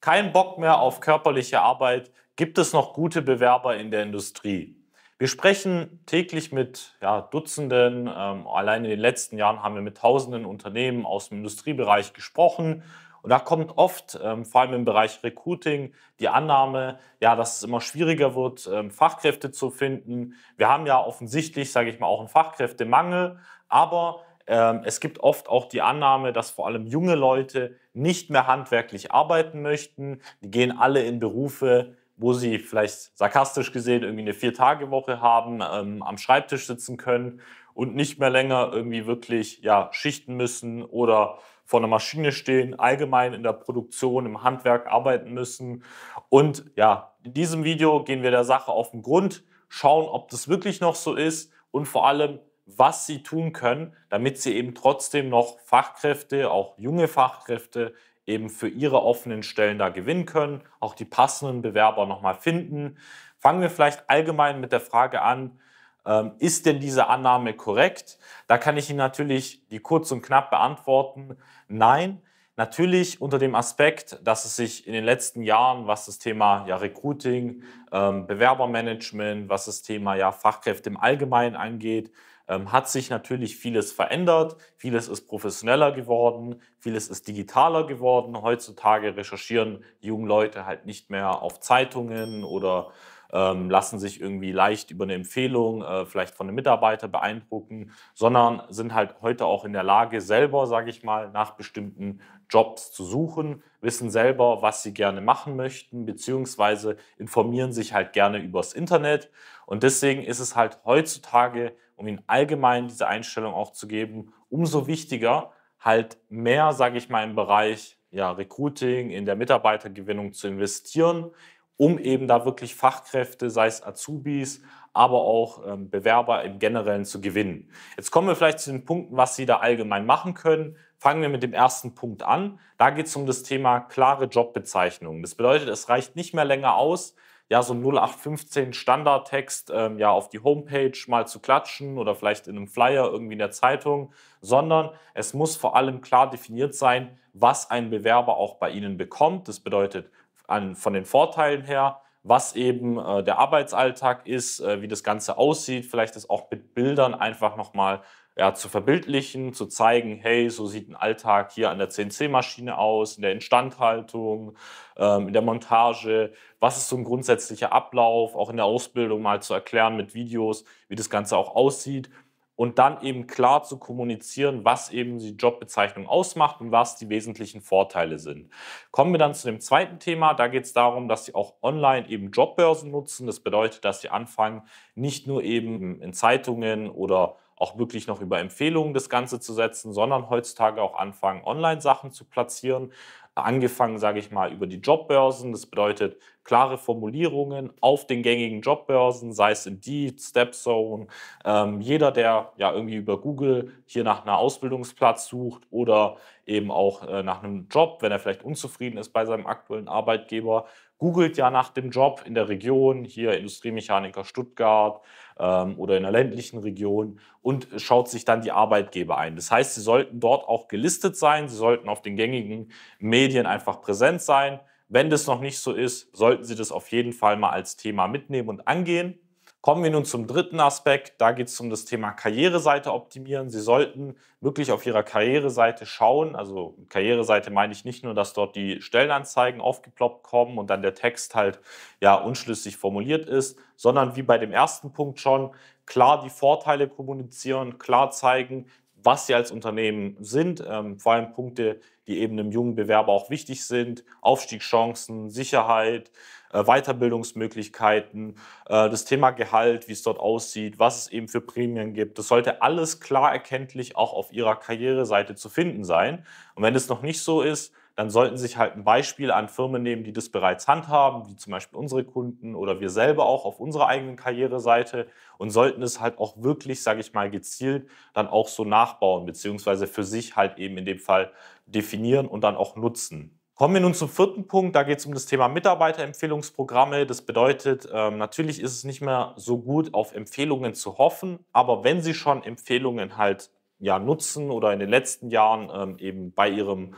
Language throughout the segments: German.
Kein Bock mehr auf körperliche Arbeit. Gibt es noch gute Bewerber in der Industrie? Wir sprechen täglich mit ja, Dutzenden, ähm, allein in den letzten Jahren haben wir mit tausenden Unternehmen aus dem Industriebereich gesprochen. Und da kommt oft, ähm, vor allem im Bereich Recruiting, die Annahme, ja, dass es immer schwieriger wird, ähm, Fachkräfte zu finden. Wir haben ja offensichtlich, sage ich mal, auch einen Fachkräftemangel, aber ähm, es gibt oft auch die Annahme, dass vor allem junge Leute nicht mehr handwerklich arbeiten möchten. Die gehen alle in Berufe, wo sie vielleicht sarkastisch gesehen irgendwie eine Vier-Tage-Woche haben, ähm, am Schreibtisch sitzen können und nicht mehr länger irgendwie wirklich ja, schichten müssen oder vor einer Maschine stehen, allgemein in der Produktion, im Handwerk arbeiten müssen. Und ja, in diesem Video gehen wir der Sache auf den Grund, schauen, ob das wirklich noch so ist und vor allem, was sie tun können, damit sie eben trotzdem noch Fachkräfte, auch junge Fachkräfte, eben für ihre offenen Stellen da gewinnen können, auch die passenden Bewerber nochmal finden. Fangen wir vielleicht allgemein mit der Frage an, ähm, ist denn diese Annahme korrekt? Da kann ich Ihnen natürlich die kurz und knapp beantworten. Nein, natürlich unter dem Aspekt, dass es sich in den letzten Jahren, was das Thema ja Recruiting, ähm, Bewerbermanagement, was das Thema ja Fachkräfte im Allgemeinen angeht, ähm, hat sich natürlich vieles verändert, vieles ist professioneller geworden, vieles ist digitaler geworden. Heutzutage recherchieren junge Leute halt nicht mehr auf Zeitungen oder ähm, lassen sich irgendwie leicht über eine Empfehlung, äh, vielleicht von einem Mitarbeiter beeindrucken, sondern sind halt heute auch in der Lage, selber, sage ich mal, nach bestimmten Jobs zu suchen, wissen selber, was sie gerne machen möchten, beziehungsweise informieren sich halt gerne übers Internet. Und deswegen ist es halt heutzutage um ihnen allgemein diese Einstellung auch zu geben, umso wichtiger, halt mehr, sage ich mal, im Bereich ja, Recruiting, in der Mitarbeitergewinnung zu investieren, um eben da wirklich Fachkräfte, sei es Azubis, aber auch ähm, Bewerber im Generellen zu gewinnen. Jetzt kommen wir vielleicht zu den Punkten, was Sie da allgemein machen können. Fangen wir mit dem ersten Punkt an. Da geht es um das Thema klare Jobbezeichnungen. Das bedeutet, es reicht nicht mehr länger aus, ja, so 0815 Standardtext ähm, ja, auf die Homepage mal zu klatschen oder vielleicht in einem Flyer irgendwie in der Zeitung, sondern es muss vor allem klar definiert sein, was ein Bewerber auch bei Ihnen bekommt. Das bedeutet an, von den Vorteilen her, was eben äh, der Arbeitsalltag ist, äh, wie das Ganze aussieht, vielleicht das auch mit Bildern einfach nochmal ja, zu verbildlichen, zu zeigen, hey, so sieht ein Alltag hier an der CNC-Maschine aus, in der Instandhaltung, ähm, in der Montage, was ist so ein grundsätzlicher Ablauf, auch in der Ausbildung mal zu erklären mit Videos, wie das Ganze auch aussieht und dann eben klar zu kommunizieren, was eben die Jobbezeichnung ausmacht und was die wesentlichen Vorteile sind. Kommen wir dann zu dem zweiten Thema. Da geht es darum, dass sie auch online eben Jobbörsen nutzen. Das bedeutet, dass sie anfangen, nicht nur eben in Zeitungen oder auch wirklich noch über Empfehlungen das Ganze zu setzen, sondern heutzutage auch anfangen, Online-Sachen zu platzieren. Angefangen, sage ich mal, über die Jobbörsen. Das bedeutet klare Formulierungen auf den gängigen Jobbörsen, sei es in Indeed, Stepzone. Ähm, jeder, der ja irgendwie über Google hier nach einer Ausbildungsplatz sucht oder eben auch äh, nach einem Job, wenn er vielleicht unzufrieden ist bei seinem aktuellen Arbeitgeber, googelt ja nach dem Job in der Region, hier Industriemechaniker Stuttgart ähm, oder in der ländlichen Region und schaut sich dann die Arbeitgeber ein. Das heißt, sie sollten dort auch gelistet sein, sie sollten auf den gängigen Medien einfach präsent sein. Wenn das noch nicht so ist, sollten Sie das auf jeden Fall mal als Thema mitnehmen und angehen. Kommen wir nun zum dritten Aspekt. Da geht es um das Thema Karriereseite optimieren. Sie sollten wirklich auf Ihrer Karriereseite schauen. Also Karriereseite meine ich nicht nur, dass dort die Stellenanzeigen aufgeploppt kommen und dann der Text halt ja unschlüssig formuliert ist, sondern wie bei dem ersten Punkt schon klar die Vorteile kommunizieren, klar zeigen, was sie als Unternehmen sind, ähm, vor allem Punkte, die eben einem jungen Bewerber auch wichtig sind, Aufstiegschancen, Sicherheit, äh, Weiterbildungsmöglichkeiten, äh, das Thema Gehalt, wie es dort aussieht, was es eben für Prämien gibt. Das sollte alles klar erkenntlich auch auf ihrer Karriereseite zu finden sein. Und wenn es noch nicht so ist, dann sollten sich halt ein Beispiel an Firmen nehmen, die das bereits handhaben, wie zum Beispiel unsere Kunden oder wir selber auch auf unserer eigenen Karriereseite und sollten es halt auch wirklich, sage ich mal, gezielt dann auch so nachbauen, beziehungsweise für sich halt eben in dem Fall definieren und dann auch nutzen. Kommen wir nun zum vierten Punkt, da geht es um das Thema Mitarbeiterempfehlungsprogramme. Das bedeutet, ähm, natürlich ist es nicht mehr so gut, auf Empfehlungen zu hoffen, aber wenn Sie schon Empfehlungen halt ja, nutzen oder in den letzten Jahren ähm, eben bei Ihrem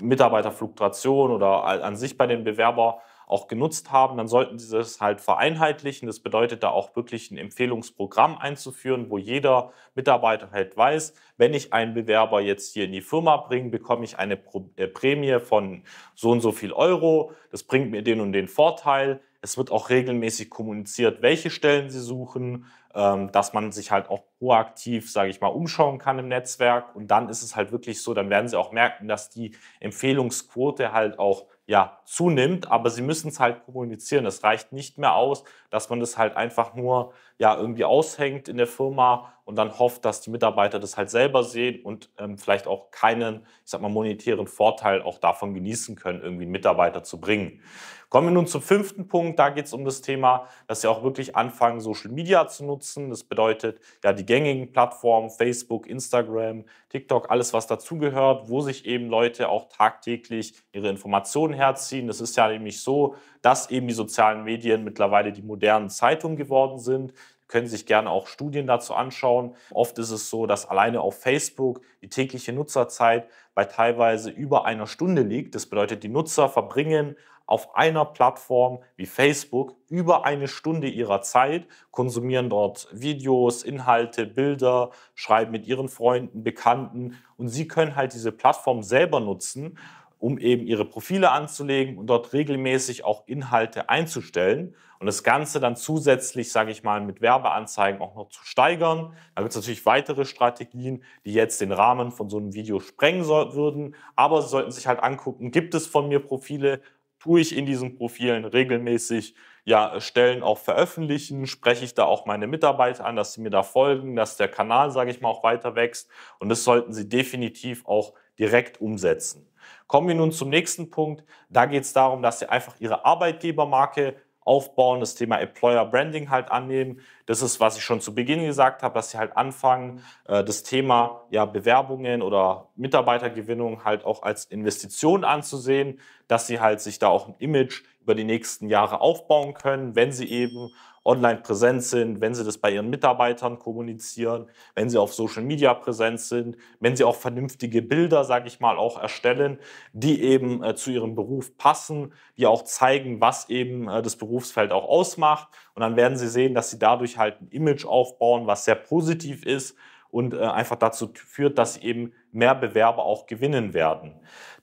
Mitarbeiterfluktuation oder an sich bei den Bewerber auch genutzt haben, dann sollten sie das halt vereinheitlichen. Das bedeutet da auch wirklich ein Empfehlungsprogramm einzuführen, wo jeder Mitarbeiter halt weiß, wenn ich einen Bewerber jetzt hier in die Firma bringe, bekomme ich eine äh, Prämie von so und so viel Euro. Das bringt mir den und den Vorteil. Es wird auch regelmäßig kommuniziert, welche Stellen sie suchen, ähm, dass man sich halt auch proaktiv, sage ich mal, umschauen kann im Netzwerk. Und dann ist es halt wirklich so, dann werden sie auch merken, dass die Empfehlungsquote halt auch ja, zunimmt, aber sie müssen es halt kommunizieren. Es reicht nicht mehr aus, dass man das halt einfach nur ja irgendwie aushängt in der Firma und dann hofft, dass die Mitarbeiter das halt selber sehen und ähm, vielleicht auch keinen, ich sag mal, monetären Vorteil auch davon genießen können, irgendwie einen Mitarbeiter zu bringen. Kommen wir nun zum fünften Punkt. Da geht es um das Thema, dass sie auch wirklich anfangen, Social Media zu nutzen. Das bedeutet ja die gängigen Plattformen, Facebook, Instagram, TikTok, alles, was dazugehört, wo sich eben Leute auch tagtäglich ihre Informationen herziehen. Das ist ja nämlich so, dass eben die sozialen Medien mittlerweile die modernen Zeitungen geworden sind. Sie können sich gerne auch Studien dazu anschauen. Oft ist es so, dass alleine auf Facebook die tägliche Nutzerzeit bei teilweise über einer Stunde liegt. Das bedeutet, die Nutzer verbringen auf einer Plattform wie Facebook über eine Stunde ihrer Zeit, konsumieren dort Videos, Inhalte, Bilder, schreiben mit ihren Freunden, Bekannten und sie können halt diese Plattform selber nutzen um eben ihre Profile anzulegen und dort regelmäßig auch Inhalte einzustellen und das Ganze dann zusätzlich, sage ich mal, mit Werbeanzeigen auch noch zu steigern. Da gibt es natürlich weitere Strategien, die jetzt den Rahmen von so einem Video sprengen würden, aber Sie sollten sich halt angucken, gibt es von mir Profile, tue ich in diesen Profilen regelmäßig ja, Stellen auch veröffentlichen, spreche ich da auch meine Mitarbeiter an, dass sie mir da folgen, dass der Kanal, sage ich mal, auch weiter wächst. Und das sollten sie definitiv auch direkt umsetzen. Kommen wir nun zum nächsten Punkt. Da geht es darum, dass Sie einfach Ihre Arbeitgebermarke aufbauen, das Thema Employer Branding halt annehmen. Das ist, was ich schon zu Beginn gesagt habe, dass sie halt anfangen, äh, das Thema ja, Bewerbungen oder Mitarbeitergewinnung halt auch als Investition anzusehen, dass sie halt sich da auch ein Image über die nächsten Jahre aufbauen können, wenn sie eben online präsent sind, wenn sie das bei ihren Mitarbeitern kommunizieren, wenn sie auf Social Media präsent sind, wenn sie auch vernünftige Bilder, sage ich mal, auch erstellen, die eben äh, zu ihrem Beruf passen, die auch zeigen, was eben äh, das Berufsfeld auch ausmacht. Und dann werden sie sehen, dass sie dadurch halt ein Image aufbauen, was sehr positiv ist und äh, einfach dazu führt, dass sie eben mehr Bewerber auch gewinnen werden.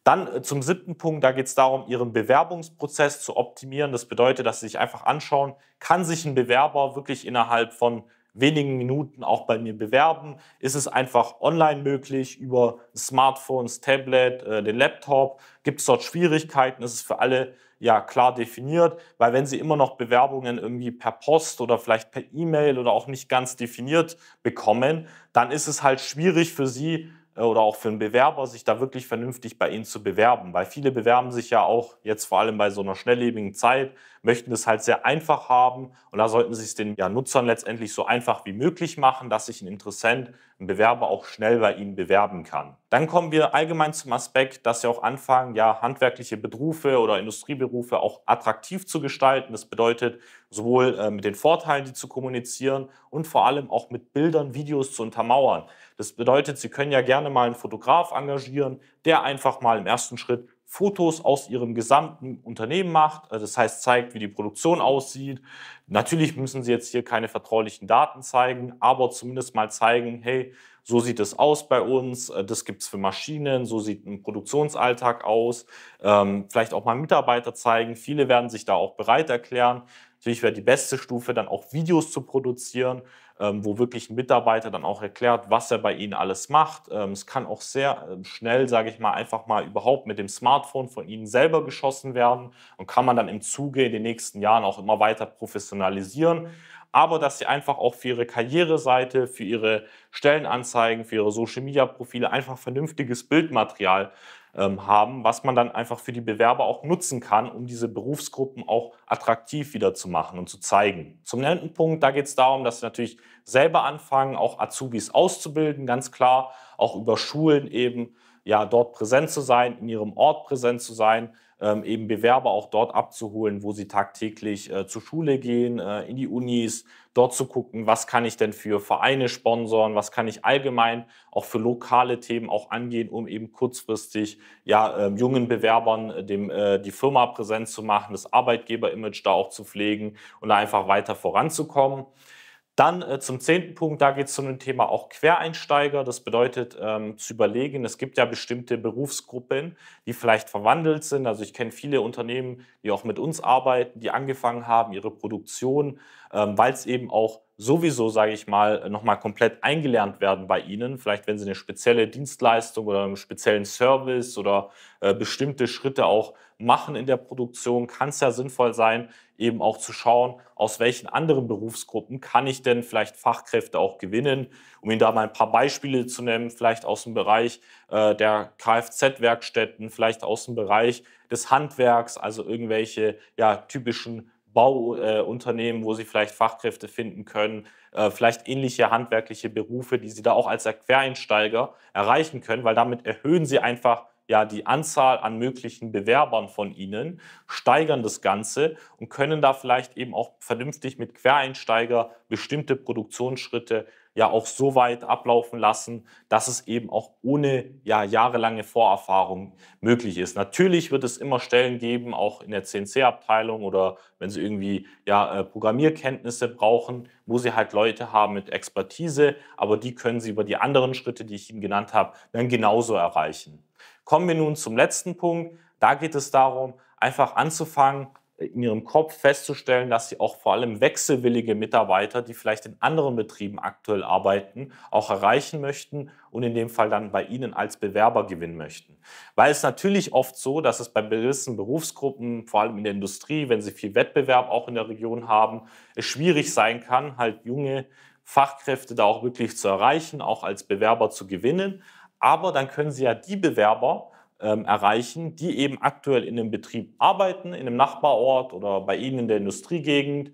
Dann äh, zum siebten Punkt, da geht es darum, Ihren Bewerbungsprozess zu optimieren. Das bedeutet, dass Sie sich einfach anschauen, kann sich ein Bewerber wirklich innerhalb von wenigen Minuten auch bei mir bewerben? Ist es einfach online möglich über Smartphones, Tablet, äh, den Laptop? Gibt es dort Schwierigkeiten? Ist es für alle ja klar definiert? Weil wenn Sie immer noch Bewerbungen irgendwie per Post oder vielleicht per E-Mail oder auch nicht ganz definiert bekommen, dann ist es halt schwierig für Sie, äh, oder auch für einen Bewerber, sich da wirklich vernünftig bei Ihnen zu bewerben. Weil viele bewerben sich ja auch jetzt vor allem bei so einer schnelllebigen Zeit möchten es halt sehr einfach haben und da sollten sie es den ja, Nutzern letztendlich so einfach wie möglich machen, dass sich ein Interessent, ein Bewerber auch schnell bei ihnen bewerben kann. Dann kommen wir allgemein zum Aspekt, dass sie auch anfangen, ja, handwerkliche Berufe oder Industrieberufe auch attraktiv zu gestalten. Das bedeutet, sowohl äh, mit den Vorteilen, die zu kommunizieren und vor allem auch mit Bildern, Videos zu untermauern. Das bedeutet, Sie können ja gerne mal einen Fotograf engagieren, der einfach mal im ersten Schritt Fotos aus ihrem gesamten Unternehmen macht, äh, das heißt zeigt, wie die Produktion aussieht. Natürlich müssen sie jetzt hier keine vertraulichen Daten zeigen, aber zumindest mal zeigen, hey, so sieht es aus bei uns, äh, das gibt es für Maschinen, so sieht ein Produktionsalltag aus, ähm, vielleicht auch mal Mitarbeiter zeigen, viele werden sich da auch bereit erklären. Natürlich wäre die beste Stufe dann auch Videos zu produzieren, ähm, wo wirklich ein Mitarbeiter dann auch erklärt, was er bei Ihnen alles macht. Ähm, es kann auch sehr ähm, schnell, sage ich mal, einfach mal überhaupt mit dem Smartphone von Ihnen selber geschossen werden und kann man dann im Zuge in den nächsten Jahren auch immer weiter professionalisieren aber dass sie einfach auch für ihre Karriereseite, für ihre Stellenanzeigen, für ihre Social-Media-Profile einfach vernünftiges Bildmaterial ähm, haben, was man dann einfach für die Bewerber auch nutzen kann, um diese Berufsgruppen auch attraktiv wieder zu machen und zu zeigen. Zum nächsten Punkt, da geht es darum, dass sie natürlich selber anfangen, auch Azubis auszubilden, ganz klar, auch über Schulen eben ja dort präsent zu sein, in ihrem Ort präsent zu sein, ähm, eben Bewerber auch dort abzuholen, wo sie tagtäglich äh, zur Schule gehen, äh, in die Unis, dort zu gucken, was kann ich denn für Vereine sponsoren, was kann ich allgemein auch für lokale Themen auch angehen, um eben kurzfristig ja äh, jungen Bewerbern äh, dem äh, die Firma präsent zu machen, das Arbeitgeberimage da auch zu pflegen und da einfach weiter voranzukommen. Dann äh, zum zehnten Punkt, da geht es um dem Thema auch Quereinsteiger. Das bedeutet ähm, zu überlegen, es gibt ja bestimmte Berufsgruppen, die vielleicht verwandelt sind. Also ich kenne viele Unternehmen, die auch mit uns arbeiten, die angefangen haben, ihre Produktion, ähm, weil es eben auch sowieso, sage ich mal, nochmal komplett eingelernt werden bei Ihnen. Vielleicht, wenn Sie eine spezielle Dienstleistung oder einen speziellen Service oder äh, bestimmte Schritte auch machen in der Produktion, kann es ja sinnvoll sein, eben auch zu schauen, aus welchen anderen Berufsgruppen kann ich denn vielleicht Fachkräfte auch gewinnen. Um Ihnen da mal ein paar Beispiele zu nennen, vielleicht aus dem Bereich äh, der Kfz-Werkstätten, vielleicht aus dem Bereich des Handwerks, also irgendwelche ja, typischen Bauunternehmen, äh, wo sie vielleicht Fachkräfte finden können, äh, vielleicht ähnliche handwerkliche Berufe, die sie da auch als Quereinsteiger erreichen können, weil damit erhöhen sie einfach ja die Anzahl an möglichen Bewerbern von ihnen, steigern das Ganze und können da vielleicht eben auch vernünftig mit Quereinsteiger bestimmte Produktionsschritte ja auch so weit ablaufen lassen, dass es eben auch ohne ja, jahrelange Vorerfahrung möglich ist. Natürlich wird es immer Stellen geben, auch in der CNC-Abteilung oder wenn Sie irgendwie ja, äh, Programmierkenntnisse brauchen, wo Sie halt Leute haben mit Expertise, aber die können Sie über die anderen Schritte, die ich Ihnen genannt habe, dann genauso erreichen. Kommen wir nun zum letzten Punkt. Da geht es darum, einfach anzufangen, in ihrem Kopf festzustellen, dass sie auch vor allem wechselwillige Mitarbeiter, die vielleicht in anderen Betrieben aktuell arbeiten, auch erreichen möchten und in dem Fall dann bei ihnen als Bewerber gewinnen möchten. Weil es natürlich oft so, dass es bei gewissen Berufsgruppen, vor allem in der Industrie, wenn sie viel Wettbewerb auch in der Region haben, es schwierig sein kann, halt junge Fachkräfte da auch wirklich zu erreichen, auch als Bewerber zu gewinnen. Aber dann können sie ja die Bewerber ähm, erreichen, die eben aktuell in dem Betrieb arbeiten, in einem Nachbarort oder bei Ihnen in der Industriegegend,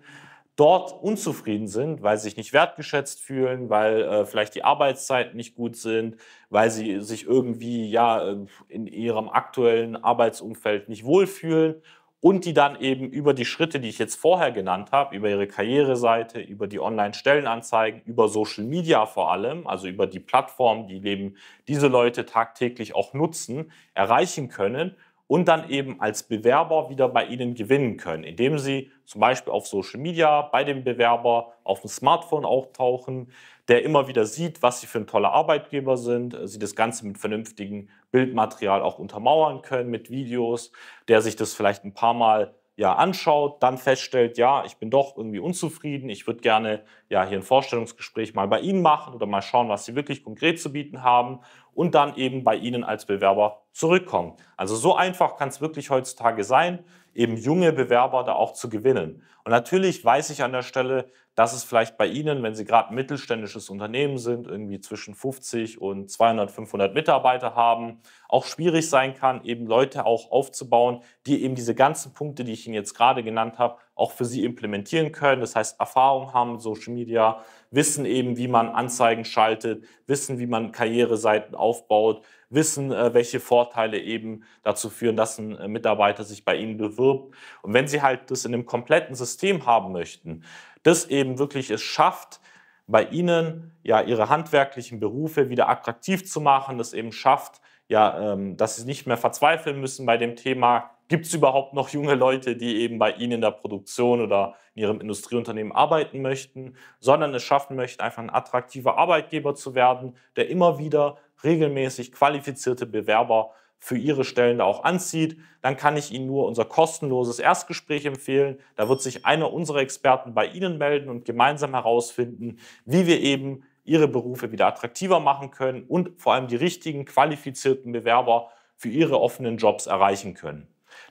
dort unzufrieden sind, weil sie sich nicht wertgeschätzt fühlen, weil äh, vielleicht die Arbeitszeiten nicht gut sind, weil sie sich irgendwie ja ähm, in ihrem aktuellen Arbeitsumfeld nicht wohlfühlen und die dann eben über die Schritte, die ich jetzt vorher genannt habe, über ihre Karriereseite, über die Online-Stellenanzeigen, über Social Media vor allem, also über die Plattformen, die eben diese Leute tagtäglich auch nutzen, erreichen können und dann eben als Bewerber wieder bei Ihnen gewinnen können, indem Sie zum Beispiel auf Social Media bei dem Bewerber auf dem Smartphone auftauchen, der immer wieder sieht, was Sie für ein toller Arbeitgeber sind, äh, Sie das Ganze mit vernünftigem Bildmaterial auch untermauern können, mit Videos, der sich das vielleicht ein paar Mal ja, anschaut, dann feststellt, ja, ich bin doch irgendwie unzufrieden, ich würde gerne ja hier ein Vorstellungsgespräch mal bei Ihnen machen oder mal schauen, was Sie wirklich konkret zu bieten haben und dann eben bei Ihnen als Bewerber zurückkommen. Also so einfach kann es wirklich heutzutage sein, eben junge Bewerber da auch zu gewinnen. Und natürlich weiß ich an der Stelle, dass es vielleicht bei Ihnen, wenn Sie gerade mittelständisches Unternehmen sind, irgendwie zwischen 50 und 200, 500 Mitarbeiter haben, auch schwierig sein kann, eben Leute auch aufzubauen, die eben diese ganzen Punkte, die ich Ihnen jetzt gerade genannt habe, auch für sie implementieren können. Das heißt, Erfahrung haben, Social Media, wissen eben, wie man Anzeigen schaltet, wissen, wie man Karriereseiten aufbaut, wissen, äh, welche Vorteile eben dazu führen, dass ein äh, Mitarbeiter sich bei ihnen bewirbt. Und wenn sie halt das in einem kompletten System haben möchten, das eben wirklich es schafft, bei ihnen ja ihre handwerklichen Berufe wieder attraktiv zu machen, das eben schafft, ja, ähm, dass sie nicht mehr verzweifeln müssen bei dem Thema, Gibt es überhaupt noch junge Leute, die eben bei Ihnen in der Produktion oder in Ihrem Industrieunternehmen arbeiten möchten, sondern es schaffen möchten, einfach ein attraktiver Arbeitgeber zu werden, der immer wieder regelmäßig qualifizierte Bewerber für Ihre Stellen da auch anzieht, dann kann ich Ihnen nur unser kostenloses Erstgespräch empfehlen. Da wird sich einer unserer Experten bei Ihnen melden und gemeinsam herausfinden, wie wir eben Ihre Berufe wieder attraktiver machen können und vor allem die richtigen qualifizierten Bewerber für Ihre offenen Jobs erreichen können.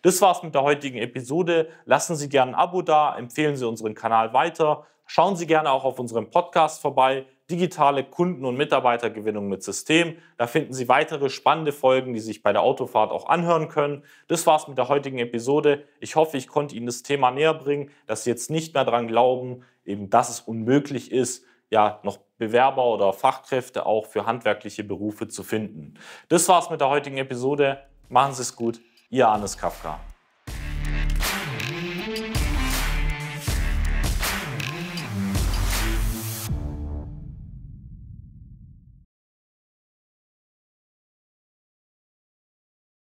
Das war's mit der heutigen Episode. Lassen Sie gerne ein Abo da, empfehlen Sie unseren Kanal weiter, schauen Sie gerne auch auf unserem Podcast vorbei, digitale Kunden- und Mitarbeitergewinnung mit System. Da finden Sie weitere spannende Folgen, die sich bei der Autofahrt auch anhören können. Das war's mit der heutigen Episode. Ich hoffe, ich konnte Ihnen das Thema näher bringen, dass Sie jetzt nicht mehr daran glauben, eben dass es unmöglich ist, ja, noch Bewerber oder Fachkräfte auch für handwerkliche Berufe zu finden. Das war's mit der heutigen Episode. Machen Sie es gut. Ihr Hannes Kafka.